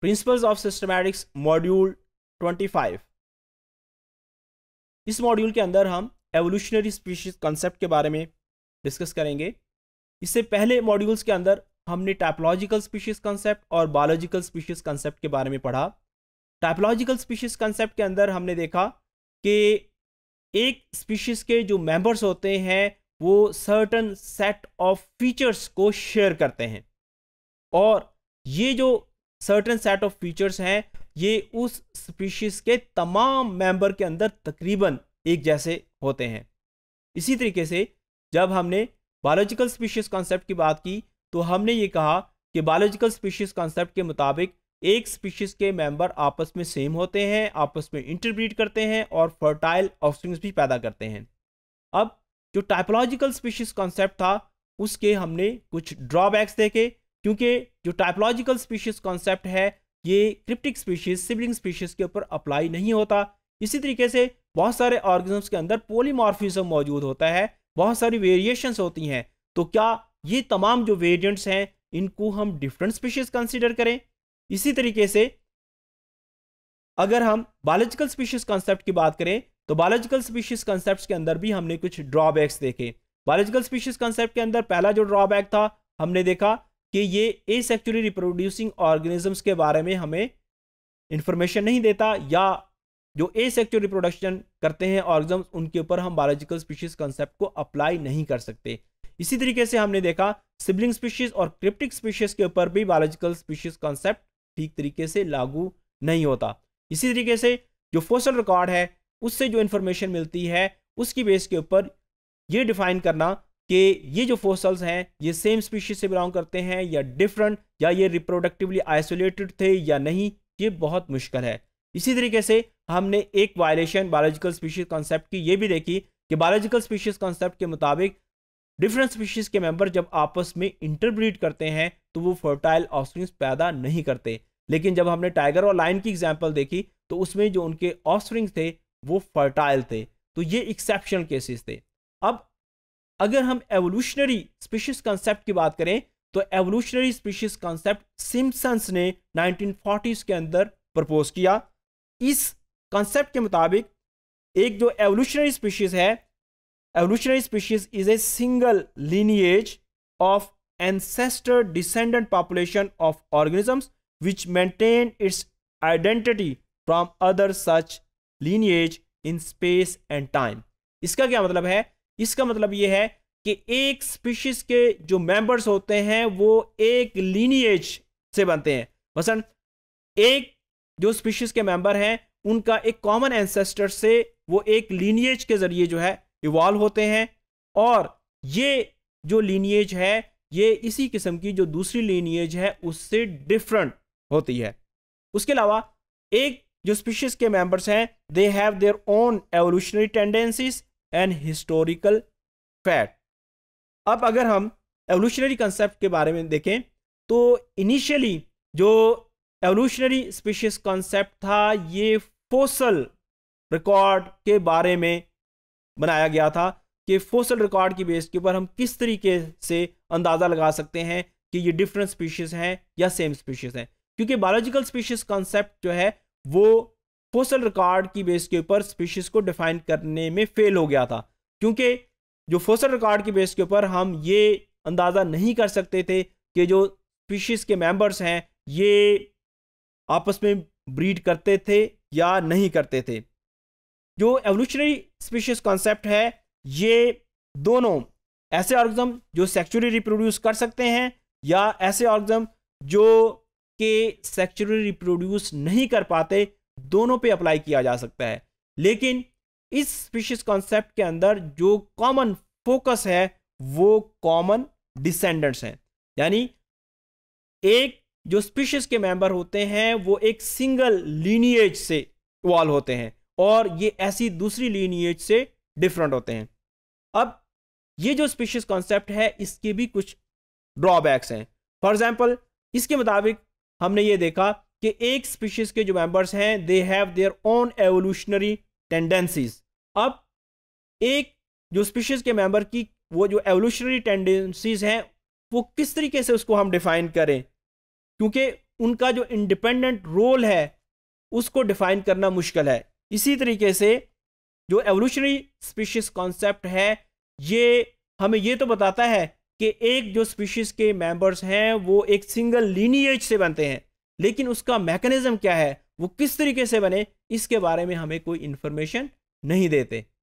principles of systematics module 25 इस module के अंदर हम एवोल्यूशनरी स्पीशीज कॉन्सेप्ट के बारे में डिस्कस करेंगे इससे पहले मॉड्यूल्स के अंदर हमने टाइपोलॉजिकल स्पीशीज कॉन्सेप्ट और बायोलॉजिकल स्पीशीज कॉन्सेप्ट के बारे में पढ़ा टाइपोलॉजिकल स्पीशीज कॉन्सेप्ट के अंदर हमने देखा कि एक स्पीशीज के जो मेंबर्स होते हैं वो सर्टन सेट ऑफ फीचर्स को शेयर करते हैं और ये जो सर्टन सेट ऑफ फीचर्स हैं ये उस स्पीशीज के तमाम मेंबर के अंदर तकरीबन एक जैसे होते हैं इसी तरीके से जब हमने बायोलॉजिकल स्पीशीज कॉन्सेप्ट की बात की तो हमने ये कहा कि बायोलॉजिकल स्पीशीज कॉन्सेप्ट के मुताबिक एक स्पीशीज के मेंबर आपस में सेम होते हैं आपस में इंटरब्रीड करते हैं और फर्टाइल ऑफ्सप्रिंग्स भी पैदा करते हैं अब जो टाइपोलॉजिकल स्पीशीज कॉन्सेप्ट था उसके हमने कुछ ड्रॉबैक्स देखे क्योंकि जो टाइपोलॉजिकल स्पीशीज कॉन्सेप्ट है ये क्रिप्टिक स्पीशीज सिबलिंग स्पीशीज के ऊपर अप्लाई नहीं होता इसी तरीके से बहुत सारे ऑर्गेजम्स के अंदर पोलीमॉर्फिज्म मौजूद होता है बहुत सारी वेरिएशंस होती हैं तो क्या ये तमाम जो वेरियंट्स हैं इनको हम डिफरेंट स्पीशीज कंसिडर करें इसी तरीके से अगर हम बायोलॉजिकल स्पीशीज कॉन्सेप्ट की बात करें तो बायोलॉजिकल स्पीशीज कॉन्सेप्ट के अंदर भी हमने कुछ ड्रॉबैक्स देखे बायोलॉजिकल स्पीशीज कॉन्सेप्ट के अंदर पहला जो ड्रॉबैक था हमने देखा कि ये ए सेक्चुअली रिप्रोड्यूसिंग ऑर्गेनिजम्स के बारे में हमें इंफॉर्मेशन नहीं देता या जो ए सेक्चुअल रिप्रोडक्शन करते हैं ऑर्गेनिजम्स उनके ऊपर हम बायोलॉजिकल स्पीशीज कंसेप्ट को अप्लाई नहीं कर सकते इसी तरीके से हमने देखा सिबलिंग स्पीशीज और क्रिप्टिक स्पीशीज के ऊपर भी बायोलॉजिकल स्पीशीज कॉन्सेप्ट ठीक तरीके से लागू नहीं होता इसी तरीके से जो फोसल रिकॉर्ड है उससे जो इन्फॉर्मेशन मिलती है उसकी बेस के ऊपर ये डिफाइन करना कि ये जो फोसल्स हैं ये सेम स्पीशीज से बिलोंग करते हैं या डिफरेंट या ये रिप्रोडक्टिवली आइसोलेटेड थे या नहीं ये बहुत मुश्किल है इसी तरीके से हमने एक वायलेशन बायोलॉजिकल स्पीशीज कॉन्सेप्ट की ये भी देखी कि बायोलॉजिकल स्पीशीज कॉन्सेप्ट के मुताबिक डिफरेंट स्पीशीज के मेंबर जब आपस में इंटरब्रीड करते हैं तो वो फर्टाइल ऑफस्प्रिंग्स पैदा नहीं करते लेकिन जब हमने टाइगर और लाइन की एग्जाम्पल देखी तो उसमें जो उनके ऑफ थे वो फर्टाइल थे तो ये एक्सेप्शनल केसेस थे अब अगर हम एवोल्यूशनरी स्पीशीज कॉन्सेप्ट की बात करें तो एवोल्यूशनरी स्पीशीज कॉन्सेप्ट सिम्सन्स ने 1940s के अंदर प्रपोज किया इस कॉन्सेप्ट के मुताबिक एक जो एवोल्यूशनरी स्पीशीज है evolutionary species is a single lineage of ancestor descendant population of organisms which maintain its identity from other such lineage in space and time इसका क्या मतलब है इसका मतलब ये है कि एक स्पीशीज के जो मेंबर्स होते हैं वो एक लीनिएज से बनते हैं मसन एक जो स्पीशीज के मेंबर हैं उनका एक कॉमन एंसेस्टर से वो एक लीनिएज के ज़रिए जो है इवॉल्व होते हैं और ये जो लीनिएज है ये इसी किस्म की जो दूसरी लीनिएज है उससे डिफरेंट होती है उसके अलावा एक जो स्पीशीज के मेंबर्स हैं they have their own evolutionary tendencies an historical fact अब अगर हम एवोल्यूशनरी कंसेप्ट के बारे में देखें तो इनिशियली जो एवोल्यूशनरी स्पीशीज कॉन्सेप्ट था ये फोसल रिकॉर्ड के बारे में बनाया गया था कि फोसल रिकॉर्ड की बेस के ऊपर हम किस तरीके से अंदाज़ा लगा सकते हैं कि ये डिफरेंट स्पीशीज़ हैं या सेम स्पीशीज़ हैं क्योंकि बायोलॉजिकल स्पीशीज़ कॉन्सेप्ट जो है वो फोसल रिकॉर्ड की बेस के ऊपर स्पीशीज़ को डिफाइन करने में फेल हो गया था क्योंकि जो फोसल रिकॉर्ड की बेस के ऊपर हम ये अंदाज़ा नहीं कर सकते थे कि जो स्पीशीज़ के मेंबर्स हैं ये आपस में ब्रीड करते थे या नहीं करते थे जो एवोल्यूशनरी स्पीशीज़ कॉन्सेप्ट है ये दोनों ऐसे ऑर्गजम जो सेक्चुअली रिप्रोड्यूस कर सकते हैं या ऐसे ऑर्गजम जो के सेक्चुअली रिप्रोड्यूस नहीं कर पाते दोनों पे अप्लाई किया जा सकता है लेकिन इस स्पीशीज कॉन्सेप्ट के अंदर जो कॉमन फोकस है वो कॉमन डिसेंडेंट्स हैं यानी एक जो स्पीशीज के मेंबर होते हैं वो एक सिंगल लीनिएज से इवॉल्व होते हैं और ये ऐसी दूसरी लीनिएज से डिफरेंट होते हैं अब ये जो स्पीशीज कॉन्सेप्ट है इसके भी कुछ ड्रॉबैक्स हैं फॉर एग्जाम्पल इसके मुताबिक हमने ये देखा कि एक स्पीशीज़ के जो मेंबर्स हैं they have their own evolutionary tendencies अब एक जो स्पीशीज़ के मेंबर की वो जो एवोल्यूशनरी टेंडेंसीज हैं वो किस तरीके से उसको हम डिफ़ाइन करें क्योंकि उनका जो इंडिपेंडेंट रोल है उसको डिफ़ाइन करना मुश्किल है इसी तरीके से जो एवोल्यूशनरी स्पीशीज़ कॉन्सेप्ट है ये हमें ये तो बताता है कि एक जो स्पीशीज़ के मेंबर्स हैं वो एक सिंगल लीनिएज से बनते हैं लेकिन उसका मैकेनिज्म क्या है वो किस तरीके से बने इसके बारे में हमें कोई इन्फॉर्मेशन नहीं देते